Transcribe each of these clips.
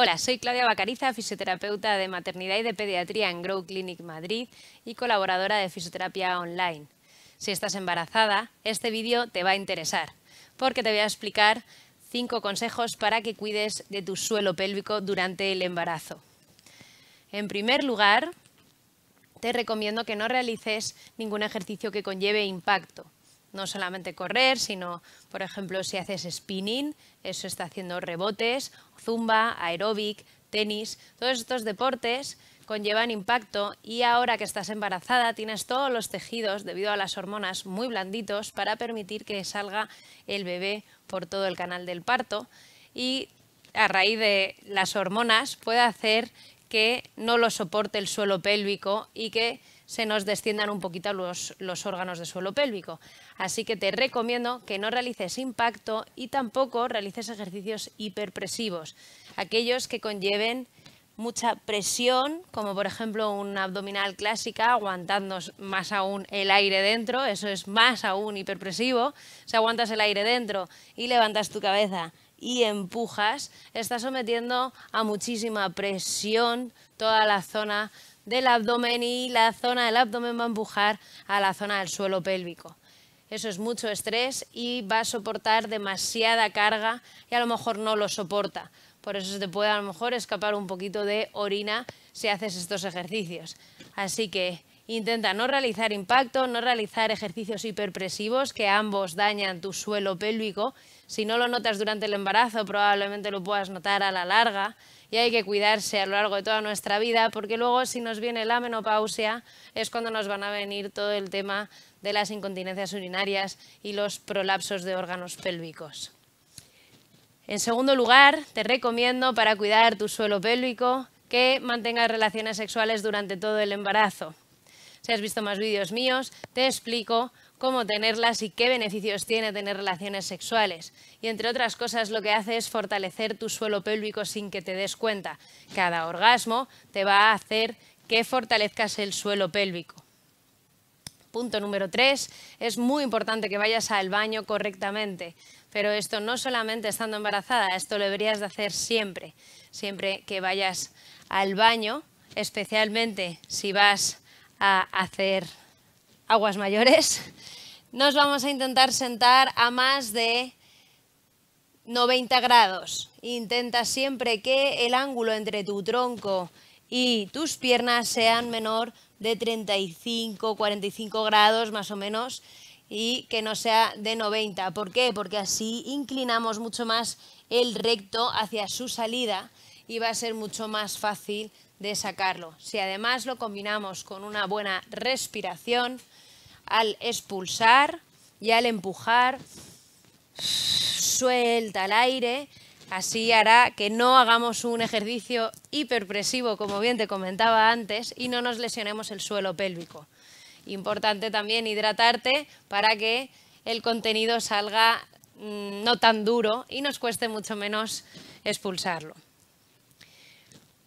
Hola, soy Claudia Bacariza, fisioterapeuta de maternidad y de pediatría en Grow Clinic Madrid y colaboradora de fisioterapia online. Si estás embarazada, este vídeo te va a interesar porque te voy a explicar cinco consejos para que cuides de tu suelo pélvico durante el embarazo. En primer lugar, te recomiendo que no realices ningún ejercicio que conlleve impacto no solamente correr, sino, por ejemplo, si haces spinning, eso está haciendo rebotes, zumba, aeróbic, tenis, todos estos deportes conllevan impacto y ahora que estás embarazada tienes todos los tejidos debido a las hormonas muy blanditos para permitir que salga el bebé por todo el canal del parto y a raíz de las hormonas puede hacer que no lo soporte el suelo pélvico y que se nos desciendan un poquito los, los órganos de suelo pélvico. Así que te recomiendo que no realices impacto y tampoco realices ejercicios hiperpresivos, aquellos que conlleven mucha presión, como por ejemplo una abdominal clásica, aguantando más aún el aire dentro, eso es más aún hiperpresivo. Si aguantas el aire dentro y levantas tu cabeza y empujas, estás sometiendo a muchísima presión toda la zona del abdomen y la zona del abdomen va a empujar a la zona del suelo pélvico. Eso es mucho estrés y va a soportar demasiada carga y a lo mejor no lo soporta. Por eso se te puede a lo mejor escapar un poquito de orina si haces estos ejercicios. Así que intenta no realizar impacto, no realizar ejercicios hiperpresivos que ambos dañan tu suelo pélvico. Si no lo notas durante el embarazo, probablemente lo puedas notar a la larga y hay que cuidarse a lo largo de toda nuestra vida porque luego si nos viene la menopausia es cuando nos van a venir todo el tema de las incontinencias urinarias y los prolapsos de órganos pélvicos. En segundo lugar, te recomiendo para cuidar tu suelo pélvico que mantengas relaciones sexuales durante todo el embarazo. Si has visto más vídeos míos, te explico cómo tenerlas y qué beneficios tiene tener relaciones sexuales. Y entre otras cosas lo que hace es fortalecer tu suelo pélvico sin que te des cuenta. Cada orgasmo te va a hacer que fortalezcas el suelo pélvico. Punto número tres, Es muy importante que vayas al baño correctamente. Pero esto no solamente estando embarazada, esto lo deberías de hacer siempre. Siempre que vayas al baño, especialmente si vas a hacer aguas mayores, nos vamos a intentar sentar a más de 90 grados. Intenta siempre que el ángulo entre tu tronco y tus piernas sean menor de 35, 45 grados más o menos y que no sea de 90. ¿Por qué? Porque así inclinamos mucho más el recto hacia su salida y va a ser mucho más fácil de sacarlo. Si además lo combinamos con una buena respiración, al expulsar y al empujar, suelta el aire, así hará que no hagamos un ejercicio hiperpresivo, como bien te comentaba antes, y no nos lesionemos el suelo pélvico. Importante también hidratarte para que el contenido salga mm, no tan duro y nos cueste mucho menos expulsarlo.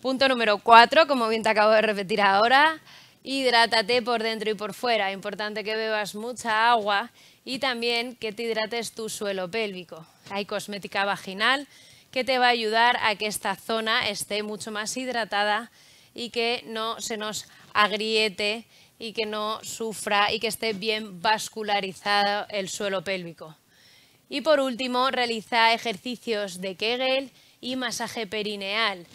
Punto número cuatro, como bien te acabo de repetir ahora, hidrátate por dentro y por fuera. Importante que bebas mucha agua y también que te hidrates tu suelo pélvico. Hay cosmética vaginal que te va a ayudar a que esta zona esté mucho más hidratada y que no se nos agriete y que no sufra y que esté bien vascularizado el suelo pélvico. Y por último, realiza ejercicios de Kegel y masaje perineal.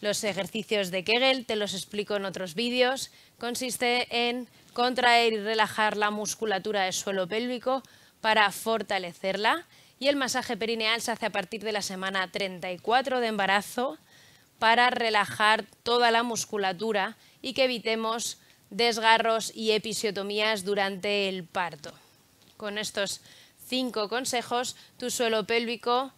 Los ejercicios de Kegel, te los explico en otros vídeos, consiste en contraer y relajar la musculatura del suelo pélvico para fortalecerla y el masaje perineal se hace a partir de la semana 34 de embarazo para relajar toda la musculatura y que evitemos desgarros y episiotomías durante el parto. Con estos cinco consejos, tu suelo pélvico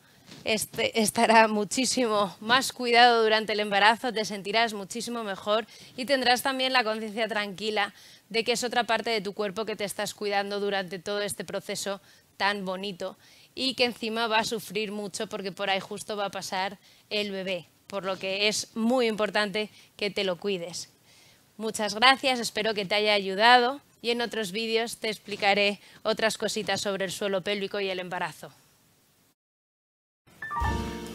este, estará muchísimo más cuidado durante el embarazo, te sentirás muchísimo mejor y tendrás también la conciencia tranquila de que es otra parte de tu cuerpo que te estás cuidando durante todo este proceso tan bonito y que encima va a sufrir mucho porque por ahí justo va a pasar el bebé, por lo que es muy importante que te lo cuides. Muchas gracias, espero que te haya ayudado y en otros vídeos te explicaré otras cositas sobre el suelo pélvico y el embarazo.